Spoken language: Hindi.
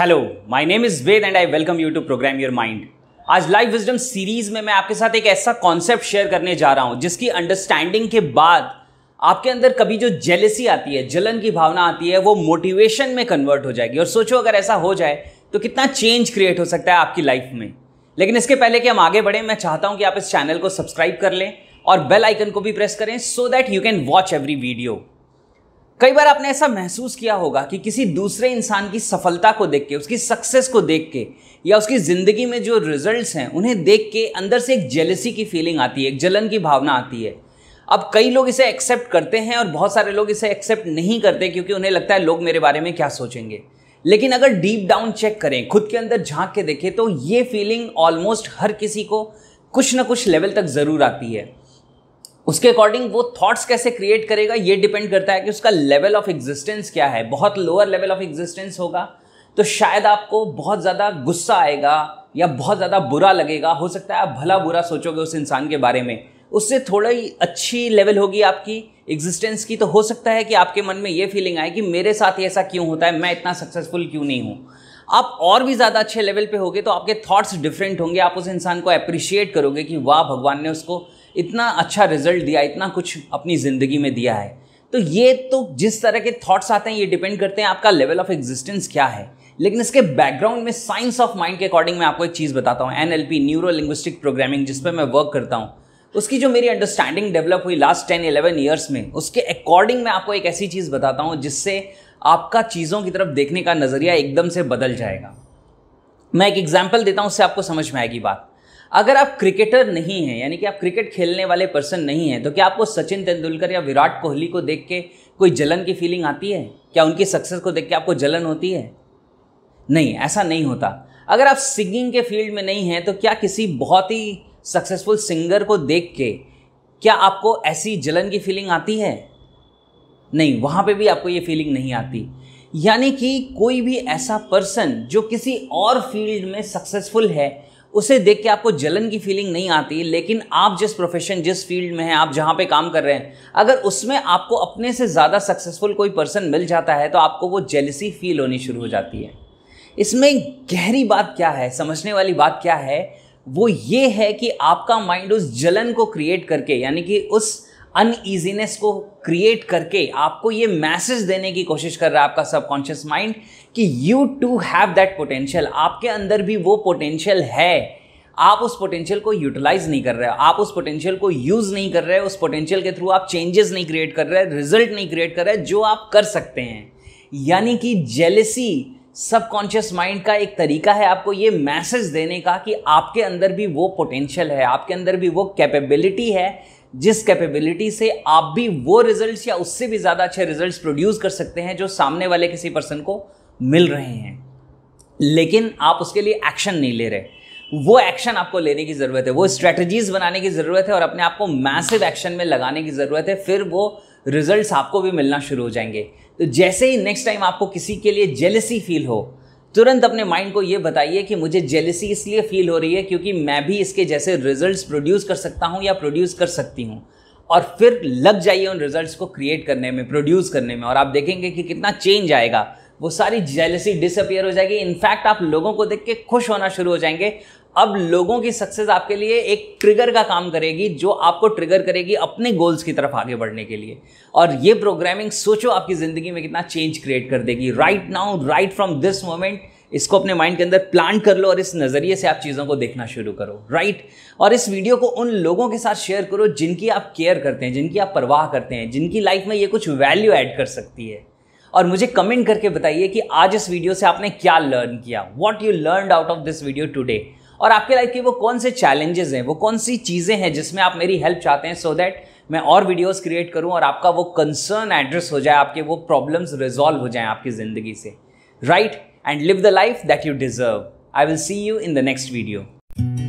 hello my name is Ved and I welcome you to program your mind आज लाइव विजडम सीरीज में मैं आपके साथ एक ऐसा कॉन्सेप्ट शेयर करने जा रहा हूं जिसकी अंडरस्टैंडिंग के बाद आपके अंदर कभी जो जेलेसी आती है जलन की भावना आती है वो मोटिवेशन में कन्वर्ट हो जाएगी और सोचो अगर ऐसा हो जाए तो कितना चेंज क्रिएट हो सकता है आपकी लाइफ में लेकिन इसके पहले कि हम आगे बढ़ें मैं चाहता हूं कि आप इस चैनल को सब्सक्राइब कर लें और बेल आइकन को भी प्रेस करें so that you can watch every video कई बार आपने ऐसा महसूस किया होगा कि किसी दूसरे इंसान की सफलता को देख के उसकी सक्सेस को देख के या उसकी ज़िंदगी में जो रिजल्ट्स हैं उन्हें देख के अंदर से एक जेलसी की फीलिंग आती है एक जलन की भावना आती है अब कई लोग इसे एक्सेप्ट करते हैं और बहुत सारे लोग इसे एक्सेप्ट नहीं करते क्योंकि उन्हें लगता है लोग मेरे बारे में क्या सोचेंगे लेकिन अगर डीप डाउन चेक करें खुद के अंदर झांक के देखें तो ये फीलिंग ऑलमोस्ट हर किसी को कुछ ना कुछ लेवल तक ज़रूर आती है उसके अकॉर्डिंग वो थॉट्स कैसे क्रिएट करेगा ये डिपेंड करता है कि उसका लेवल ऑफ एग्जिस्टेंस क्या है बहुत लोअर लेवल ऑफ एग्जिस्टेंस होगा तो शायद आपको बहुत ज़्यादा गुस्सा आएगा या बहुत ज़्यादा बुरा लगेगा हो सकता है आप भला बुरा सोचोगे उस इंसान के बारे में उससे थोड़ा ही अच्छी लेवल होगी आपकी एग्जिस्टेंस की तो हो सकता है कि आपके मन में ये फीलिंग आए कि मेरे साथ ऐसा क्यों होता है मैं इतना सक्सेसफुल क्यों नहीं हूँ आप और भी ज़्यादा अच्छे लेवल पे होगे तो आपके थॉट्स डिफरेंट होंगे आप उस इंसान को अप्रिशिएट करोगे कि वाह भगवान ने उसको इतना अच्छा रिजल्ट दिया इतना कुछ अपनी ज़िंदगी में दिया है तो ये तो जिस तरह के थॉट्स आते हैं ये डिपेंड करते हैं आपका लेवल ऑफ एग्जिस्टेंस क्या है लेकिन इसके बैकग्राउंड में साइंस ऑफ माइंड के अकॉर्डिंग मैं आपको एक चीज़ बताता हूँ N L P neuro linguistic programming जिस पर मैं वर्क करता हूँ उसकी जो मेरी अंडरस्टैंडिंग डेवलप हुई लास्ट टेन इलेवन ईयर्स में उसके अकॉर्डिंग मैं आपको एक ऐसी चीज़ बताता हूँ जिससे आपका चीज़ों की तरफ देखने का नज़रिया एकदम से बदल जाएगा मैं एक एग्जाम्पल देता हूँ उससे आपको समझ में आएगी बात अगर आप क्रिकेटर नहीं हैं यानी कि आप क्रिकेट खेलने वाले पर्सन नहीं हैं तो क्या आपको सचिन तेंदुलकर या विराट कोहली को देख के कोई जलन की फीलिंग आती है क्या उनकी सक्सेस को देख के आपको जलन होती है नहीं ऐसा नहीं होता अगर आप सिंगिंग के फील्ड में नहीं हैं तो क्या किसी बहुत ही सक्सेसफुल सिंगर को देख के क्या आपको ऐसी जलन की फीलिंग आती है नहीं वहाँ पे भी आपको ये फीलिंग नहीं आती यानी कि कोई भी ऐसा पर्सन जो किसी और फील्ड में सक्सेसफुल है उसे देख के आपको जलन की फीलिंग नहीं आती लेकिन आप जिस प्रोफेशन जिस फील्ड में हैं आप जहाँ पे काम कर रहे हैं अगर उसमें आपको अपने से ज़्यादा सक्सेसफुल कोई पर्सन मिल जाता है तो आपको वो जेलसी फील होनी शुरू हो जाती है इसमें गहरी बात क्या है समझने वाली बात क्या है वो ये है कि आपका माइंड उस जलन को क्रिएट करके यानी कि उस अनईजीनेस को क्रिएट करके आपको ये मैसेज देने की कोशिश कर रहा है आपका सबकॉन्शियस माइंड कि you too have that potential आपके अंदर भी वो पोटेंशियल है आप उस पोटेंशियल को यूटिलाइज नहीं कर रहे हो आप उस पोटेंशियल को यूज नहीं कर रहे हो उस पोटेंशियल के थ्रू आप चेंजेस नहीं क्रिएट कर रहे रिजल्ट नहीं क्रिएट कर रहे जो आप कर सकते हैं यानी कि जेलेसी सबकॉन्शियस माइंड का एक तरीका है आपको ये मैसेज देने का कि आपके अंदर भी वो पोटेंशियल है आपके अंदर भी वो कैपेबिलिटी है जिस कैपेबिलिटी से आप भी वो रिजल्ट्स या उससे भी ज़्यादा अच्छे रिजल्ट्स प्रोड्यूस कर सकते हैं जो सामने वाले किसी पर्सन को मिल रहे हैं लेकिन आप उसके लिए एक्शन नहीं ले रहे वो एक्शन आपको लेने की ज़रूरत है वो स्ट्रेटजीज बनाने की ज़रूरत है और अपने आप को मैसिव एक्शन में लगाने की ज़रूरत है फिर वो रिजल्ट्स आपको भी मिलना शुरू हो जाएंगे तो जैसे ही नेक्स्ट टाइम आपको किसी के लिए जेलसी फील हो तुरंत अपने माइंड को ये बताइए कि मुझे जेलिसी इसलिए फील हो रही है क्योंकि मैं भी इसके जैसे रिजल्ट्स प्रोड्यूस कर सकता हूँ या प्रोड्यूस कर सकती हूँ और फिर लग जाइए उन रिजल्ट्स को क्रिएट करने में प्रोड्यूस करने में और आप देखेंगे कि कितना चेंज आएगा वो सारी जेलसी डिसअपियर हो जाएगी इनफैक्ट आप लोगों को देख के खुश होना शुरू हो जाएंगे अब लोगों की सक्सेस आपके लिए एक ट्रिगर का काम करेगी जो आपको ट्रिगर करेगी अपने गोल्स की तरफ आगे बढ़ने के लिए और ये प्रोग्रामिंग सोचो आपकी ज़िंदगी में कितना चेंज क्रिएट कर देगी right now right from this moment इसको अपने माइंड के अंदर प्लान कर लो और इस नज़रिए से आप चीज़ों को देखना शुरू करो राइट और इस वीडियो को उन लोगों के साथ शेयर करो जिनकी आप केयर करते हैं जिनकी आप परवाह करते हैं जिनकी लाइफ में ये कुछ वैल्यू ऐड कर सकती है और मुझे कमेंट करके बताइए कि आज इस वीडियो से आपने क्या लर्न किया what you learn out of this video today और आपके लाइफ के वो कौन से चैलेंजेस हैं वो कौन सी चीज़ें हैं जिसमें आप मेरी हेल्प चाहते हैं सो दैट मैं और वीडियोस क्रिएट करूं और आपका वो कंसर्न एड्रेस हो जाए आपके वो प्रॉब्लम्स रिजॉल्व हो जाए आपकी ज़िंदगी से right and live the life that you deserve I will see you in the next video